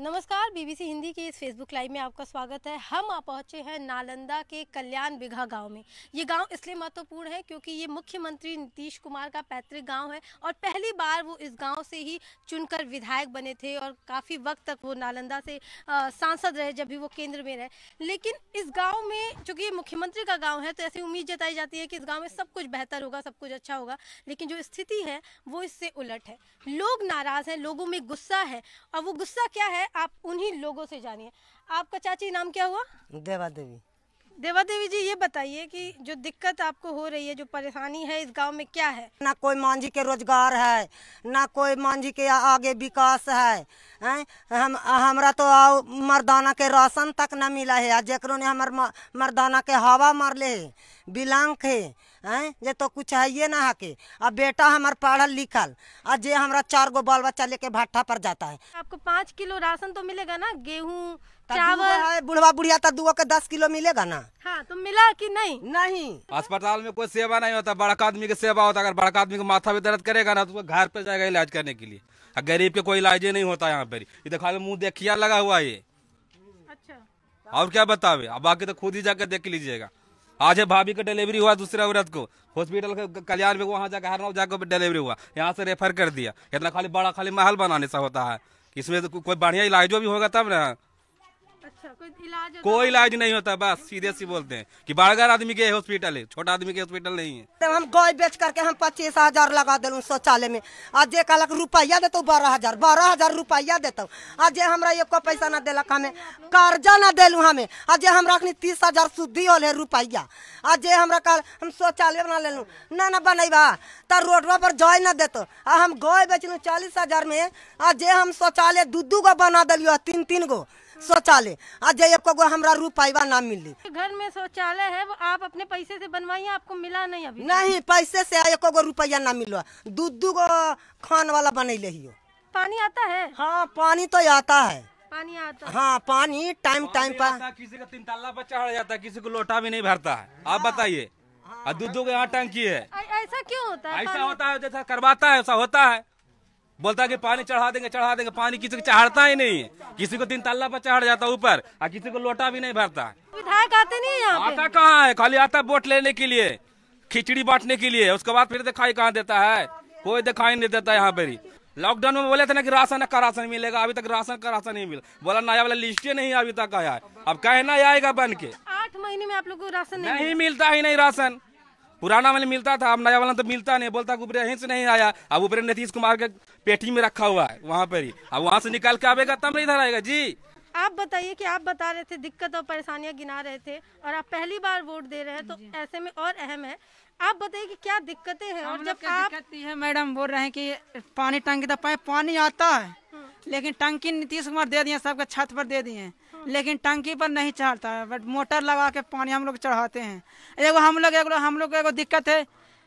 नमस्कार बीबीसी हिंदी के इस फेसबुक लाइव में आपका स्वागत है हम आ पहुंचे हैं नालंदा के कल्याण बिघा गांव में ये गांव इसलिए महत्वपूर्ण है क्योंकि ये मुख्यमंत्री नीतीश कुमार का पैतृक गांव है और पहली बार वो इस गांव से ही चुनकर विधायक बने थे और काफ़ी वक्त तक वो नालंदा से सांसद रहे जब भी वो केंद्र में रहे लेकिन इस गाँव में चूँकि ये मुख्यमंत्री का गाँव है तो ऐसी उम्मीद जताई जाती है कि इस गाँव में सब कुछ बेहतर होगा सब कुछ अच्छा होगा लेकिन जो स्थिति है वो इससे उलट है लोग नाराज़ हैं लोगों में गुस्सा है और वो गुस्सा क्या है है आप उन्हीं लोगों से जानिए आपका चाची नाम क्या हुआ देवा देवी देवा देवी जी ये बताइए कि जो दिक्कत आपको हो रही है जो परेशानी है इस गांव में क्या है ना कोई मांझी के रोजगार है ना कोई मांझी के आगे विकास है हैं हम हमारा तो आओ मर्दाना के राशन तक न मिला है जेकरों ने हमारे मर्दाना के हवा मार ले बिलांग के हैं ये तो कुछ है ये ना हके अब बेटा हमार पढ़ल लिखल आ जे हमारा चार गो बाल बच्चा लेके भट्टा पर जाता है आपको पाँच किलो राशन तो मिलेगा ना गेहूँ चावल बुढ़वा बुढ़िया तो दो के दस किलो मिलेगा ना हाँ तो मिला कि नहीं नहीं अस्पताल में कोई सेवा नहीं होता बड़का आदमी की सेवा होता अगर बड़का आदमी का माथा भी दर्द करेगा ना तो घर पे जाएगा इलाज करने के लिए गरीब के कोई इलाज ही नहीं होता यहाँ पर इधर तो मुँह देखिया लगा हुआ ये अच्छा और क्या बतावे अब बाकी तो खुद ही जाकर देख लीजिएगा आज है भाभी का डिलीवरी हुआ दूसरे औरत को हॉस्पिटल के कल्याण में वहाँ जाकर हरनौत जाकर डिलीवरी हुआ यहाँ से रेफर कर दिया इतना खाली बड़ा खाली महल बनाने से होता है इसमें तो कोई बढ़िया इलाज भी होगा तब ना अच्छा कोई इलाज कोई तो? इलाज नहीं होता बस सीधे सी बोलते हैं कि बड़गर आदमी के हॉस्पिटल है छोटा आदमी के हॉस्पिटल नहीं है तो हम गाय बेच करके हम पच्चीस हजार लगा दिलूँ शौचालय में आज जे कहलक रुपया देते बारह हजार बारह हजार रुपया देते आज जे हमारा एक पैसा न दिलक हमें कर्जा न दिल हमें आज जे हमरा अखनी तीस हजार शुद्धि होल है रुपया आज जे हमारा कल हम शौचालय बना ले ना ना बनेबा तो रोडवा पर जाय न देते हम गाय बेचलूँ चालीस हजार में आज जे हम शौचालय दू दू गो बना दिलियो तीन तीन गो शौचालय आज आपको हमारा रुपया ना मिली घर में शौचालय है वो आप अपने पैसे से बनवाइए आपको मिला नहीं अभी नहीं पैसे से एक गो रुपया ना मिलो दूध दू गो खान वाला बने ही पानी आता है हाँ पानी तो आता है पानी आता है। हाँ पानी टाइम टाइम पर किसी का तीन ताला बच्चा हड़ जाता है किसी को लोटा भी नहीं भरता है आप हाँ। बताइए दूध के यहाँ टंकी है ऐसा क्यों होता है ऐसा होता है जैसा करवाता है ऐसा होता है बोलता कि पानी चढ़ा देंगे चढ़ा देंगे पानी किसी को चढ़ता ही नहीं है किसी को तीन तल्ला पर चढ़ जाता ऊपर और किसी को लोटा भी नहीं भरता विधायक आते नहीं है आता कहाँ है खाली आता वोट लेने के लिए खिचड़ी बांटने के लिए उसके बाद फिर दिखाई कहाँ देता है कोई दिखाई नहीं देता यहाँ पर लॉकडाउन में बोले थे ना कि राशन का राशन मिलेगा अभी तक राशन का राशन नहीं मिला बोला नया वाला लिस्ट नहीं अभी तक आया अब कहना आएगा बन के आठ महीने में आप लोग को राशन नहीं मिलता ही नहीं राशन पुराना वाले मिलता था अब नया वाला तो मिलता नहीं बोलता ऊपर यहीं से नहीं आया अब ऊपर नीतीश कुमार के पेटी में रखा हुआ है वहाँ पर ही अब वहाँ से निकाल के आवेगा तब नहीं इधर आएगा जी आप बताइए कि आप बता रहे थे दिक्कत और परेशानियां गिना रहे थे और आप पहली बार वोट दे रहे हैं तो ऐसे में और अहम है आप बताइए कि क्या दिक्कतें हैं और जब आप... दिक्कत है मैडम बोल रहे हैं कि पानी टंकी तो पानी आता है हम्म। लेकिन टंकी नीतीश कुमार दे दिए सबके छत पर दे दिए लेकिन टंकी पर नहीं चढ़ता है बट मोटर लगा के पानी हम लोग चढ़ाते हैं एगो हम लोग एगो हम लोग एगो दिक्कत है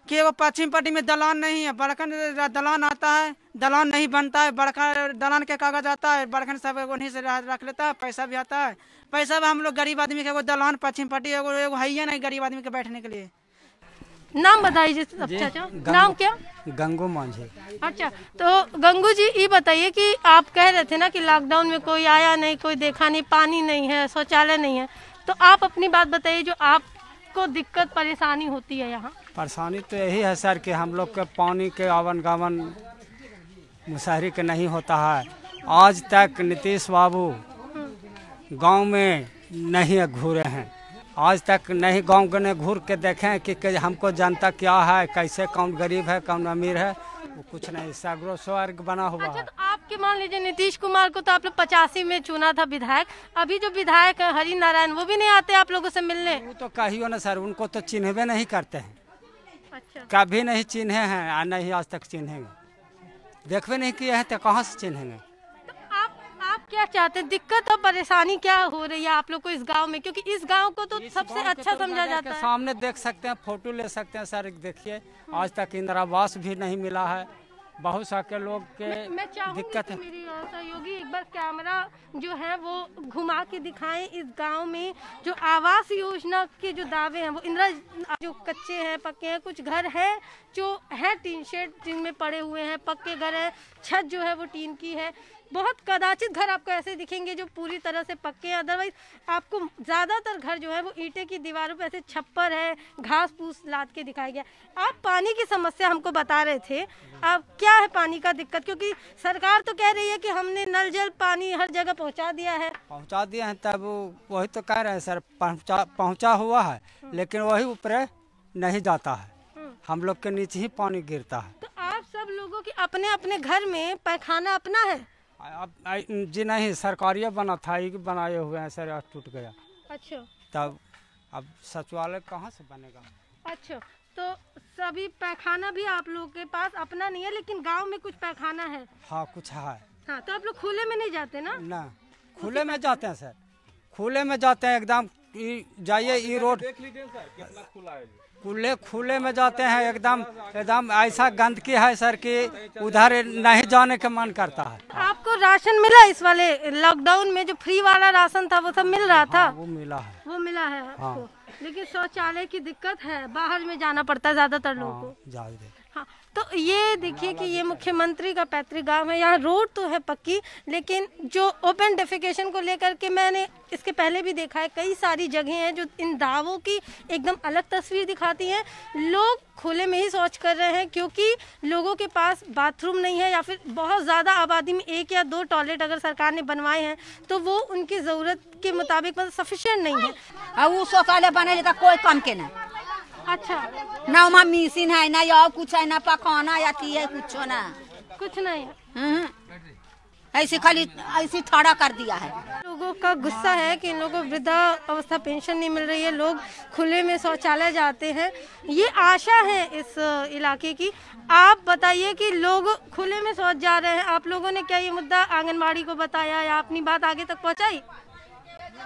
कि एगो पश्चिम पट्टी में दलान नहीं है बड़खन दलान आता है दलान नहीं बनता है बड़का दलान के कागज आता है बड़खन सब एगो नहीं से रख लेता है पैसा भी आता है पैसा भी हम लोग गरीब आदमी के एगो दलान पश्चिम पट्टी एगो एगो है नहीं गरीब आदमी के बैठने के लिए नाम बताइए अच्छा, अच्छा। नाम क्या गंगू मांझे अच्छा तो गंगू जी ये बताइए कि आप कह रहे थे ना कि लॉकडाउन में कोई आया नहीं कोई देखा नहीं पानी नहीं है शौचालय नहीं है तो आप अपनी बात बताइए जो आपको दिक्कत परेशानी होती है यहाँ परेशानी तो यही है सर कि हम लोग के पानी के आवन गावन मुशहरी के नहीं होता है आज तक नीतीश बाबू हम्म। गाँव में नहीं घूरे हैं आज तक नहीं गांव गने घूर के देखे कि, कि हमको जनता क्या है कैसे कौन गरीब है कौन अमीर है वो कुछ नहीं सागरो स्वर्ग बना हुआ अच्छा, है तो आपके मान लीजिए नीतीश कुमार को तो आप लोग पचासी में चुना था विधायक अभी जो विधायक है हरि नारायण वो भी नहीं आते आप लोगों से मिलने वो तो कहियो ना सर उनको तो चिन्हवे नहीं करते हैं अच्छा। कभी नहीं चिन्हे हैं और नहीं आज तक चिन्हेंगे देखवे नहीं किए हैं तो कहाँ से चिन्हेंगे क्या चाहते हैं दिक्कत और परेशानी क्या हो रही है आप लोग को इस गांव में क्योंकि इस गांव को तो सबसे अच्छा तो समझा जाता है सामने देख सकते हैं फोटो ले सकते हैं सर देखिए आज तक इंदिरा आवास भी नहीं मिला है बहुत सारे लोग के मैं, मैं दिक्कत है मेरी सहयोगी एक बार कैमरा जो है वो घुमा के दिखाएं इस गांव में जो आवास योजना के जो दावे हैं वो इंदिरा जो कच्चे हैं पक्के हैं कुछ घर हैं जो है टीन शेड जिनमें पड़े हुए हैं पक्के घर हैं छत जो है वो टीन की है बहुत कदाचित घर आपको ऐसे दिखेंगे जो पूरी तरह से पक्के हैं अदरवाइज आपको ज़्यादातर घर जो है वो ईंटे की दीवारों पर ऐसे छप्पर है घास फूस लाद के दिखाया गया आप पानी की समस्या हमको बता रहे थे अब क्या है पानी का दिक्कत क्योंकि सरकार तो कह रही है कि हमने नल जल पानी हर जगह पहुंचा दिया है पहुँचा दिया है तब वही तो कह रहे हैं सर पहुँचा हुआ है लेकिन वही ऊपर नहीं जाता है हम्म। हम लोग के नीचे ही पानी गिरता है तो आप सब लोगों की अपने अपने घर में पैखाना अपना है अब जी नहीं सरकारी बना था ये बनाए हुए हैं सर टूट गया अच्छा तब अब सचिवालय कहाँ से बनेगा अच्छा तो सभी पैखाना भी आप लोग के पास अपना नहीं है लेकिन गांव में कुछ पैखाना है हाँ कुछ है हाँ तो आप लोग खुले में नहीं जाते ना ना खुले में जाते हैं सर खुले में जाते हैं एकदम जाइए ये रोड देख लीजिए सर कितना खुला है खुले खुले में जाते हैं एकदम एकदम ऐसा गंदगी है सर कि उधर नहीं जाने का मन करता है आपको राशन मिला इस वाले लॉकडाउन में जो फ्री वाला राशन था वो सब मिल रहा हाँ, था हाँ, वो मिला है वो मिला है हाँ। आपको हाँ। लेकिन शौचालय की दिक्कत है बाहर में जाना पड़ता है ज्यादातर लोगों हाँ, को हाँ तो ये देखिए कि ये मुख्यमंत्री का पैतृक गांव है यहाँ रोड तो है पक्की लेकिन जो ओपन डेफिकेशन को लेकर के मैंने इसके पहले भी देखा है कई सारी जगह हैं जो इन दावों की एकदम अलग तस्वीर दिखाती हैं लोग खुले में ही शौच कर रहे हैं क्योंकि लोगों के पास बाथरूम नहीं है या फिर बहुत ज़्यादा आबादी में एक या दो टॉयलेट अगर सरकार ने बनवाए हैं तो वो उनकी ज़रूरत के मुताबिक मतलब सफिशेंट नहीं है वो शौचालय का कोई कम के नहीं अच्छा ना वहाँ मशीन है ना और कुछ है ना पकाना की है कुछ ना कुछ नहीं है हम्म। ऐसे खाली ऐसे थोड़ा कर दिया है लोगों का गुस्सा है कि इन लोगों को वृद्धा अवस्था पेंशन नहीं मिल रही है लोग खुले में शौचालय जाते हैं ये आशा है इस इलाके की आप बताइए कि लोग खुले में शौच जा रहे हैं आप लोगों ने क्या ये मुद्दा आंगनबाड़ी को बताया या अपनी बात आगे तक पहुँचाई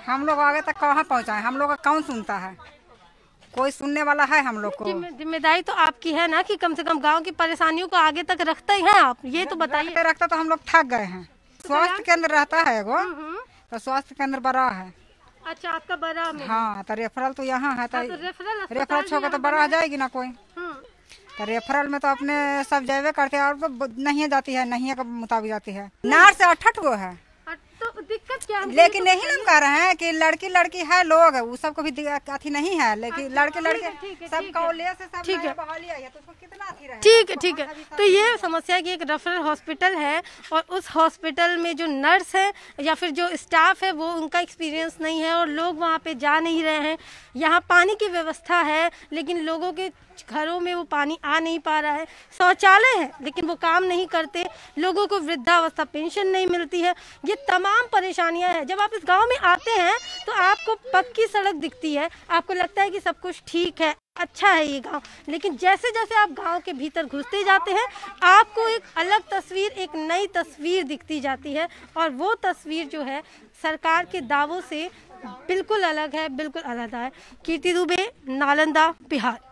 हम लोग आगे तक कहाँ पहुँचाए हम लोग का कौन सुनता है कोई सुनने वाला है हम लोग को जिम्मेदारी तो आपकी है ना कि कम से कम गांव की परेशानियों को आगे तक रखते ही हैं आप ये तो बताइए रखता तो हम लोग थक गए हैं तो स्वास्थ्य केंद्र रहता है वो हम्म, हम्म। तो स्वास्थ्य केंद्र बड़ा है अच्छा आपका बड़ा हाँ तो रेफरल तो यहाँ है रेफरल छोड़कर तो, हाँ, तो, तो बड़ा जाएगी ना कोई हम्म। तो रेफरल में तो अपने सब जेबे करते हैं और तो नहीं जाती है नहीं के मुताबिक जाती है नार से अठठ गो है दिक्कत क्या है लेकिन यही तो हम कह रहे हैं कि लड़की लड़की है लोग वो सबको भी अथी नहीं है लेकिन लड़के लड़के सब कॉलेज से सब ठीक है तो ठीक है ठीक तो है तो ये समस्या की एक रेफरल हॉस्पिटल है और उस हॉस्पिटल में जो नर्स है या फिर जो स्टाफ है वो उनका एक्सपीरियंस नहीं है और लोग वहाँ पे जा नहीं रहे हैं यहाँ पानी की व्यवस्था है लेकिन लोगों के कुछ घरों में वो पानी आ नहीं पा रहा है शौचालय है लेकिन वो काम नहीं करते लोगों को वृद्धावस्था पेंशन नहीं मिलती है ये तमाम परेशानियां हैं जब आप इस गांव में आते हैं तो आपको पक्की सड़क दिखती है आपको लगता है कि सब कुछ ठीक है अच्छा है ये गांव लेकिन जैसे जैसे आप गांव के भीतर घुसते जाते हैं आपको एक अलग तस्वीर एक नई तस्वीर दिखती जाती है और वो तस्वीर जो है सरकार के दावों से बिल्कुल अलग है बिल्कुल अलग है कीर्ति दुबे नालंदा बिहार